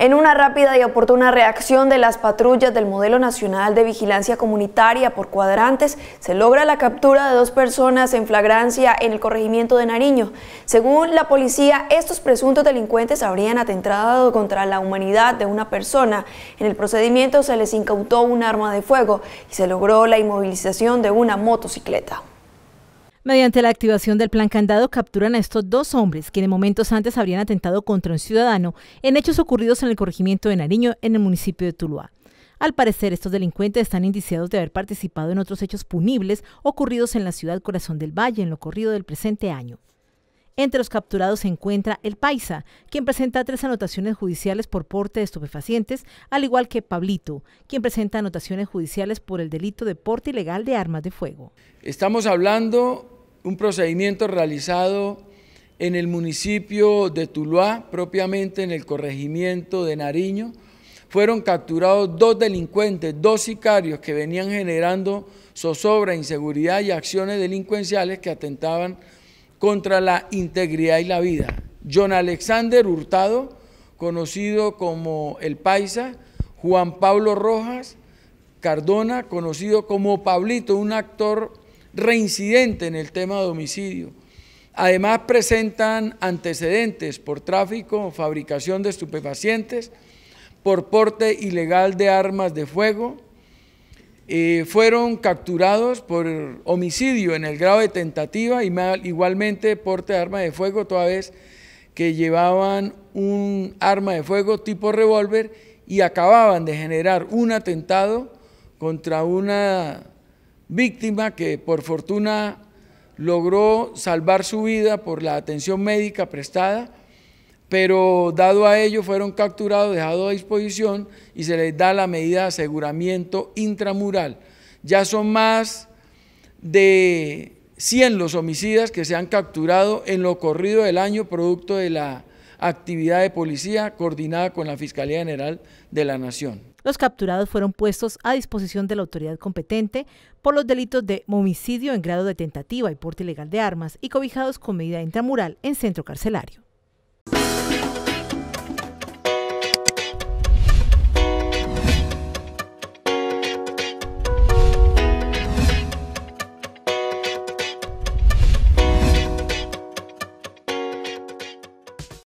En una rápida y oportuna reacción de las patrullas del Modelo Nacional de Vigilancia Comunitaria por cuadrantes, se logra la captura de dos personas en flagrancia en el corregimiento de Nariño. Según la policía, estos presuntos delincuentes habrían atentado contra la humanidad de una persona. En el procedimiento se les incautó un arma de fuego y se logró la inmovilización de una motocicleta. Mediante la activación del plan candado capturan a estos dos hombres, quienes momentos antes habrían atentado contra un ciudadano en hechos ocurridos en el corregimiento de Nariño en el municipio de Tuluá. Al parecer, estos delincuentes están indiciados de haber participado en otros hechos punibles ocurridos en la ciudad Corazón del Valle en lo corrido del presente año. Entre los capturados se encuentra el Paisa, quien presenta tres anotaciones judiciales por porte de estupefacientes, al igual que Pablito, quien presenta anotaciones judiciales por el delito de porte ilegal de armas de fuego. Estamos hablando un procedimiento realizado en el municipio de Tuluá, propiamente en el corregimiento de Nariño, fueron capturados dos delincuentes, dos sicarios que venían generando zozobra, inseguridad y acciones delincuenciales que atentaban contra la integridad y la vida. John Alexander Hurtado, conocido como El Paisa, Juan Pablo Rojas Cardona, conocido como Pablito, un actor reincidente en el tema de homicidio. Además presentan antecedentes por tráfico, fabricación de estupefacientes, por porte ilegal de armas de fuego. Eh, fueron capturados por homicidio en el grado de tentativa, y igualmente porte de arma de fuego, toda vez que llevaban un arma de fuego tipo revólver y acababan de generar un atentado contra una víctima que por fortuna logró salvar su vida por la atención médica prestada, pero dado a ello fueron capturados, dejados a disposición y se les da la medida de aseguramiento intramural. Ya son más de 100 los homicidas que se han capturado en lo corrido del año producto de la actividad de policía coordinada con la Fiscalía General de la Nación. Los capturados fueron puestos a disposición de la autoridad competente por los delitos de homicidio en grado de tentativa y porte ilegal de armas y cobijados con medida intramural en centro carcelario.